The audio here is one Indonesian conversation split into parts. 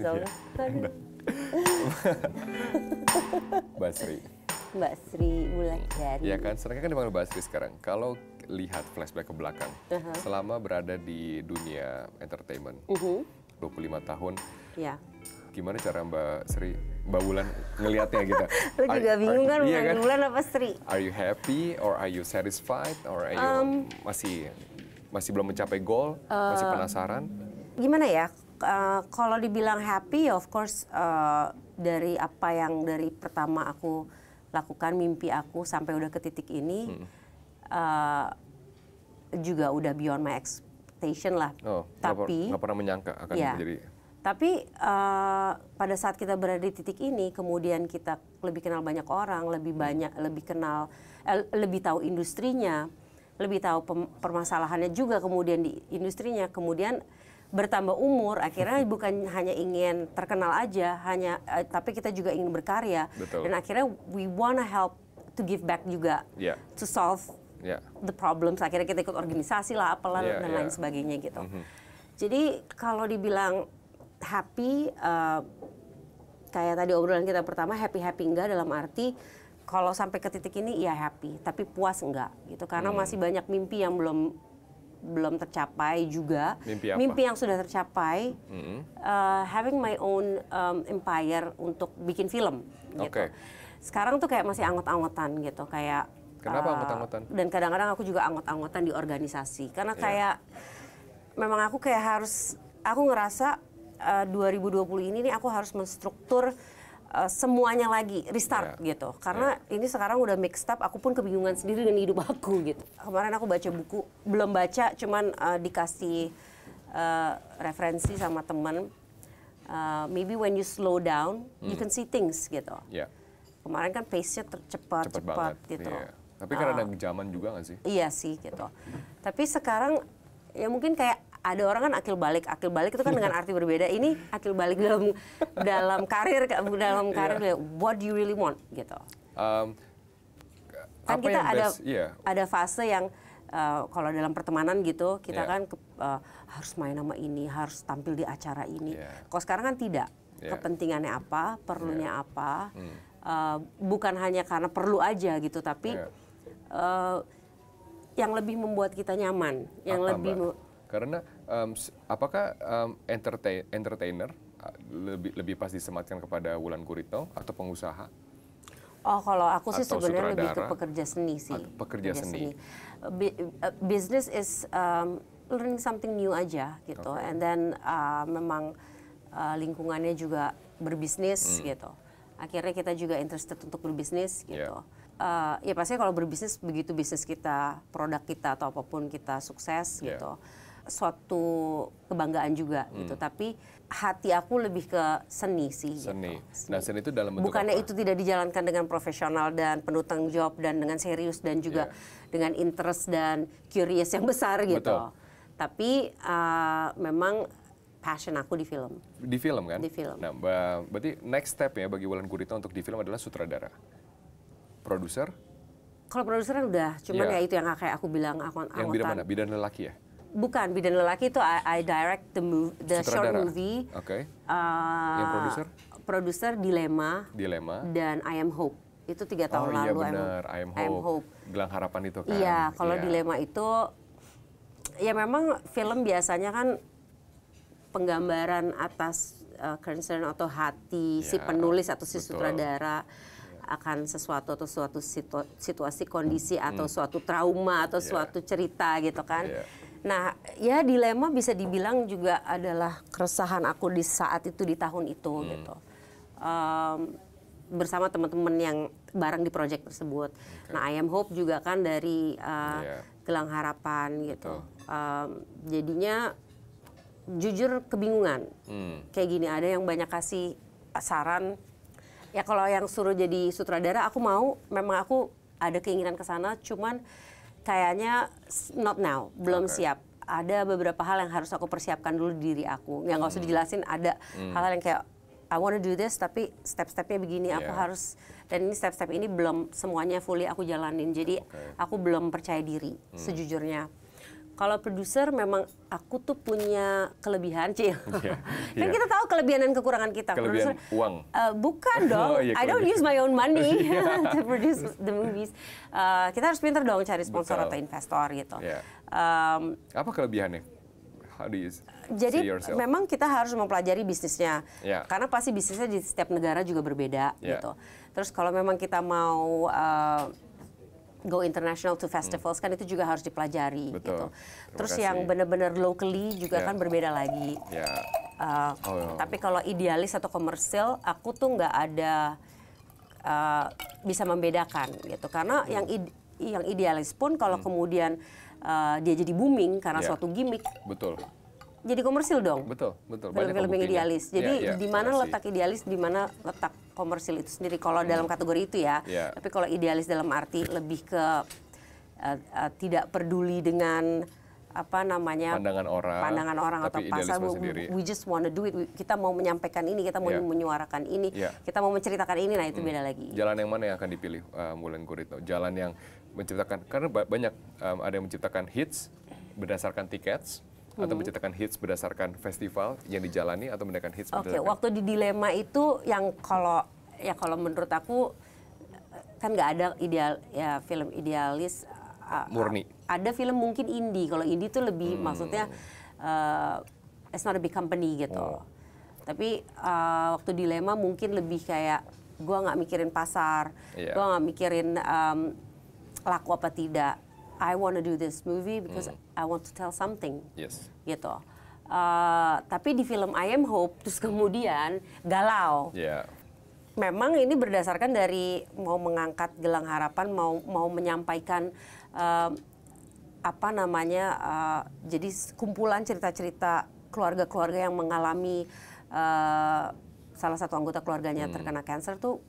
soalnya. ya. Mbak Sri. Mbak Sri Wulandari. Iya kan, sekarang kan dipanggil Mbak Sri sekarang. Kalau lihat flashback ke belakang, uh -huh. selama berada di dunia entertainment, uh -huh. 25 tahun, ya. gimana cara Mbak Sri, Mbak Wulan ngelihatnya gitu? Lu juga are, bingung are, kan, Mbak iya kan? Wulan apa Sri? Are you happy or are you satisfied or are you um, masih masih belum mencapai goal, uh, masih um, penasaran? Gimana ya, uh, kalau dibilang happy ya of course uh, dari apa yang dari pertama aku lakukan mimpi aku sampai udah ke titik ini hmm. uh, juga udah beyond my expectation lah. Oh, tapi nggak pernah menyangka akan ya, jadi. Tapi uh, pada saat kita berada di titik ini, kemudian kita lebih kenal banyak orang, lebih hmm. banyak, lebih kenal, eh, lebih tahu industrinya, lebih tahu permasalahannya juga kemudian di industrinya, kemudian bertambah umur akhirnya bukan hanya ingin terkenal aja hanya uh, tapi kita juga ingin berkarya Betul. dan akhirnya we wanna help to give back juga yeah. to solve yeah. the problems akhirnya kita ikut organisasi lah apalah yeah, dan yeah. lain sebagainya gitu mm -hmm. jadi kalau dibilang happy uh, kayak tadi obrolan kita pertama happy happy enggak dalam arti kalau sampai ke titik ini ya happy tapi puas enggak gitu karena hmm. masih banyak mimpi yang belum belum tercapai juga mimpi, apa? mimpi yang sudah tercapai mm -hmm. uh, having my own um, empire untuk bikin film gitu okay. sekarang tuh kayak masih anggot-anggotan gitu kayak kenapa uh, anggot-anggotan dan kadang-kadang aku juga anggot-anggotan di organisasi karena yeah. kayak memang aku kayak harus aku ngerasa uh, 2020 ini nih aku harus menstruktur Uh, semuanya lagi restart yeah. gitu ya. karena yeah. ini sekarang udah mixed up aku pun kebingungan sendiri dengan hidup aku gitu kemarin aku baca buku belum baca cuman uh, dikasih uh, referensi sama teman uh, maybe when you slow down mm. you hmm. can see things gitu yeah. kemarin kan pace-nya cepat cepat banget. gitu yeah. tapi karena uh, ada ah. zaman juga nggak sih iya sih gitu tapi sekarang ya mungkin kayak ada orang kan akil balik akil balik itu kan dengan arti berbeda ini akil balik dalam dalam karir dalam iya. karir yeah. what do you really want gitu um, kan kita ada best, yeah. ada fase yang Uh, kalau dalam pertemanan gitu kita yeah. kan ke, uh, harus main nama ini harus tampil di acara ini. Yeah. Kalau sekarang kan tidak yeah. kepentingannya apa perlunya yeah. apa mm. uh, bukan hanya karena perlu aja gitu tapi yeah. Iya. uh, yang lebih membuat kita nyaman yang apa, lebih karena um, apakah um, entertain, entertainer lebih lebih pas disematkan kepada Wulan Gurito atau pengusaha? Oh, kalau aku sih sebenarnya lebih ke pekerja seni sih. Pekerja, pekerja seni. seni. E, business is um, learning something new aja gitu, okay. and then uh, memang uh, lingkungannya juga berbisnis hmm. gitu. Akhirnya kita juga interested untuk berbisnis iya. gitu. Yeah. Uh, ya pasti kalau berbisnis begitu bisnis kita, produk kita atau apapun kita sukses yeah. gitu suatu kebanggaan juga gitu. hmm. gitu tapi hati aku lebih ke seni sih gitu. seni gitu. nah seni itu dalam bentuk bukannya apa? itu tidak dijalankan dengan profesional dan penuh tanggung jawab dan dengan serius dan juga yeah. dengan interest dan curious yang besar gitu Betul. tapi uh, memang passion aku di film. Di film kan? Di film. Nah, berarti next step ya bagi Wulan Gurita untuk di film adalah sutradara. Produser? Kalau produser kan udah, cuman yeah. ya itu yang kayak aku bilang aku Yang bidan kan mana? Bidan lelaki ya? bukan bidan lelaki itu I, I direct the move the Sutradara. short movie. Oke. Okay. Uh, eh, Yang produser? Produser Dilema. Dilema. Dan I Am Hope itu tiga oh, tahun oh, lalu. Oh iya benar, I Am Hope. I am Hope. Gelang harapan itu kan. Iya, kalau yeah. Dilema itu ya memang film biasanya kan penggambaran atas uh, concern atau hati yeah, si penulis atau si betul. sutradara akan sesuatu atau suatu situasi kondisi hmm. atau hmm. suatu trauma atau yeah. suatu cerita gitu kan. Yeah Nah, ya dilema bisa dibilang juga adalah keresahan aku di saat itu di tahun itu hmm. gitu. Um, bersama teman-teman yang bareng di proyek tersebut. Okay. Nah, I am Hope juga kan dari uh, eh, yeah. Gelang Harapan gitu. Oh. Um, jadinya jujur kebingungan. Hmm. Kayak gini ada yang banyak kasih saran. Ya kalau yang suruh jadi sutradara aku mau memang aku ada keinginan ke sana cuman kayaknya not now, belum okay. siap. Ada beberapa hal yang harus aku persiapkan dulu di diri aku. Yang nggak usah hmm. dijelasin ada hmm. hal-hal yang kayak I wanna do this tapi step-stepnya begini yeah. aku harus dan ini step-step ini belum semuanya fully aku jalanin. Jadi okay. aku belum percaya diri hmm. sejujurnya kalau produser memang aku tuh punya kelebihan cil yeah, kan iya. kita tahu kelebihan dan kekurangan kita kelebihan producer, uang uh, bukan dong oh, iya, I don't use my own money iya. to produce the movies uh, kita harus pinter dong cari sponsor Betul. atau investor gitu yeah. Iya. um, apa kelebihannya How do you jadi memang kita harus mempelajari bisnisnya yeah. karena pasti bisnisnya di setiap negara juga berbeda yeah. gitu terus kalau memang kita mau uh, go international to festivals hmm. kan itu juga harus dipelajari Betul. gitu. Terima Terus kasih. yang benar-benar locally juga yeah. kan berbeda lagi. Yeah. Ya. Uh, oh, yeah. Tapi kalau idealis atau komersil aku tuh nggak ada uh, bisa membedakan gitu karena hmm. yang yang idealis pun kalau hmm. kemudian uh, dia jadi booming karena yeah. suatu gimmick. Betul jadi komersil dong. Betul, betul. Film-film yang idealis. Ya, jadi yeah, yeah, di mana ya, letak idealis, di mana letak komersil itu sendiri. Kalau hmm. dalam kategori itu ya. Yeah. Tapi kalau idealis dalam arti lebih ke uh, uh, tidak peduli dengan apa namanya pandangan orang, pandangan orang atau pasar. We, we just wanna do it. kita mau menyampaikan ini, kita mau yeah. menyuarakan ini, yeah. kita mau menceritakan ini. Nah itu hmm. beda lagi. Jalan yang mana yang akan dipilih uh, eh, Mulan Guritno? Jalan yang menciptakan karena banyak um, ada yang menciptakan hits berdasarkan tiket hmm. atau menciptakan hits berdasarkan festival yang dijalani atau menciptakan hits. Oke, okay, waktu di dilema itu yang kalau ya kalau menurut aku kan nggak ada ideal ya film idealis murni. Ada film mungkin indie. Kalau indie itu lebih hmm. maksudnya uh, it's not a big company gitu. Oh. Tapi uh, waktu dilema mungkin lebih kayak gue nggak mikirin pasar, yeah. gue nggak mikirin um, laku apa tidak I want to do this movie because mm. I want to tell something. Yes. Gitu. Uh, tapi di film I Am Hope terus kemudian galau. Yeah. Memang ini berdasarkan dari mau mengangkat gelang harapan, mau mau menyampaikan uh, apa namanya uh, jadi kumpulan cerita-cerita keluarga-keluarga yang mengalami uh, salah satu anggota keluarganya hmm. terkena cancer tuh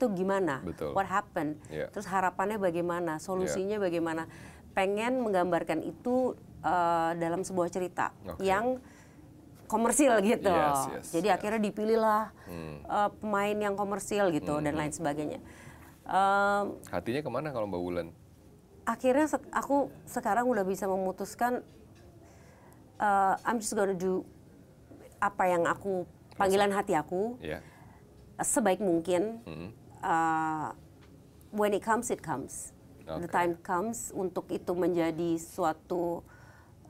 itu gimana? Betul. What happened? Yeah. Terus harapannya bagaimana? Solusinya yeah. bagaimana? Pengen menggambarkan itu uh, dalam sebuah cerita okay. yang komersil gitu. Yes, yes, Jadi yeah. akhirnya dipilihlah hmm. uh, pemain yang komersil gitu hmm. dan lain sebagainya. Um, Hatinya kemana kalau Mbak Wulan? Akhirnya se aku sekarang udah bisa memutuskan uh, I'm just gonna do apa yang aku panggilan hati aku yeah. sebaik mungkin. Hmm uh, when it comes it comes. Okay. The time comes untuk itu menjadi suatu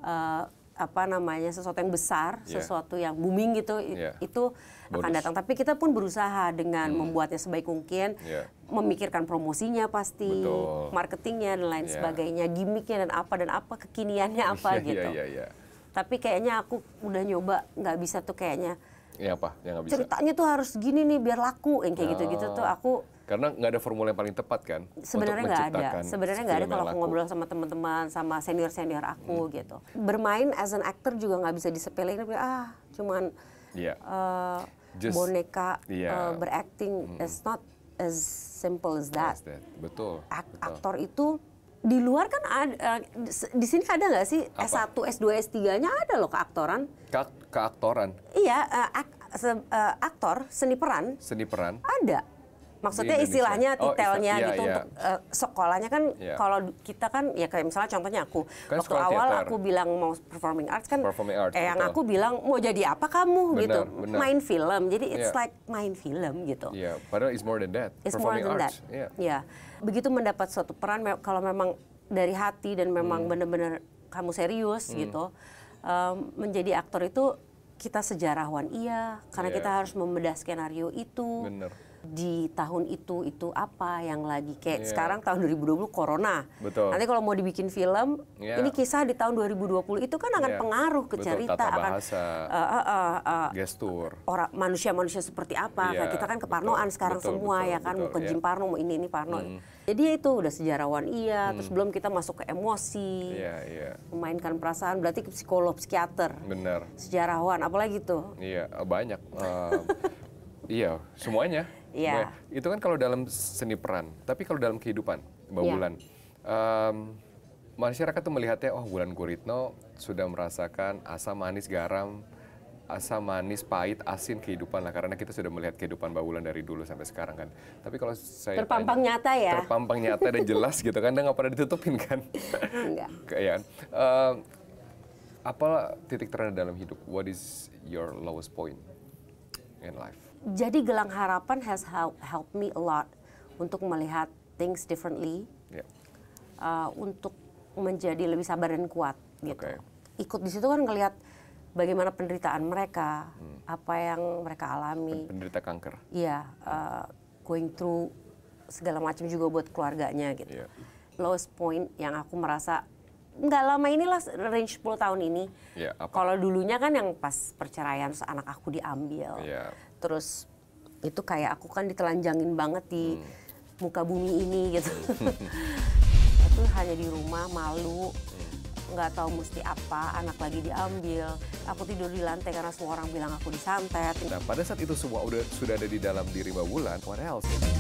uh, apa namanya sesuatu yang besar, yeah. sesuatu yang booming gitu yeah. itu Bonus. akan datang. Tapi kita pun berusaha dengan hmm. membuatnya sebaik mungkin, yeah. memikirkan promosinya pasti, Betul. marketingnya dan lain yeah. sebagainya, gimmicknya dan apa dan apa kekiniannya apa yeah, gitu. Yeah, yeah, yeah. Tapi kayaknya aku udah nyoba nggak bisa tuh kayaknya Iya apa? Yang bisa. Ceritanya tuh harus gini nih biar laku yang kayak gitu gitu-gitu tuh oh. aku karena nggak ada formula yang paling tepat kan sebenarnya nggak ada sebenarnya nggak ada kalau aku ngobrol sama teman-teman sama senior senior aku hmm. gitu bermain as an actor juga nggak bisa disepelein ah cuman yeah. Iya. uh, boneka yeah. Iya. uh, berakting hmm. it's not as simple as that, as that. betul. aktor itu di luar kan ada, eh, di sini ada nggak sih S1, S2, S3-nya ada loh keaktoran. Ke keaktoran. Iya, eh, ak, se, eh, aktor, seni peran. Seni peran. Ada maksudnya istilahnya titelnya oh, iya, gitu yeah, iya. untuk yeah. Uh, sekolahnya kan yeah. kalau kita kan ya kayak misalnya contohnya aku kan waktu awal teater. aku bilang mau performing arts kan performing arts, eh, yang aku bilang mau jadi apa kamu benar, gitu benar. main film jadi it's yeah. like main film gitu yeah. padahal it's more than that it's performing more than arts. that yeah. yeah. begitu mendapat suatu peran kalau memang dari hati dan memang hmm. benar-benar kamu serius hmm. gitu um, menjadi aktor itu kita sejarawan iya karena yeah. kita harus membedah skenario itu Benar di tahun itu itu apa yang lagi kayak yeah. sekarang tahun 2020 corona. Betul. Nanti kalau mau dibikin film, yeah. ini kisah di tahun 2020 itu kan akan yeah. pengaruh ke Betul, cerita tata akan uh, uh, uh, uh, gestur. Orang manusia-manusia seperti apa? Yeah. kita kan keparnoan betul, sekarang betul, semua betul, ya kan betul, mau ke yeah. Parno, mau ini ini Parno. Hmm. Jadi ya itu udah sejarawan iya, hmm. terus belum kita masuk ke emosi. Yeah, yeah. Memainkan perasaan berarti psikolog, psikiater. Benar. Sejarawan apalagi tuh. Iya, yeah, banyak. Uh, iya, semuanya. Yeah. Nah, itu kan kalau dalam seni peran, tapi kalau dalam kehidupan, Mbak yeah. Bulan, um, masyarakat tuh melihatnya, oh Bulan Guritno sudah merasakan asam manis garam, asam manis pahit asin kehidupan lah karena kita sudah melihat kehidupan Mbak Wulan dari dulu sampai sekarang kan tapi kalau saya terpampang tanya, nyata ya terpampang nyata dan jelas gitu kan dan nggak pernah ditutupin kan enggak kayak uh, apa titik terendah dalam hidup what is your lowest point in life jadi gelang harapan has help, help me a lot untuk melihat things differently, yeah. Ya. uh, untuk menjadi lebih sabar dan kuat gitu. Okay. Ikut di situ kan ngelihat bagaimana penderitaan mereka, hmm. apa yang mereka alami. Penderita kanker. Iya, uh, going through segala macam juga buat keluarganya gitu. Yeah. Lowest point yang aku merasa nggak lama inilah range 10 tahun ini. Yeah, Kalau dulunya kan yang pas perceraian terus anak aku diambil. Yeah terus itu kayak aku kan ditelanjangin banget di hmm. muka bumi ini gitu itu hmm. hanya di rumah malu hmm. nggak tahu mesti apa anak lagi diambil aku tidur di lantai karena semua orang bilang aku disantet nah pada saat itu semua udah sudah ada di dalam diri Mbak Wulan what else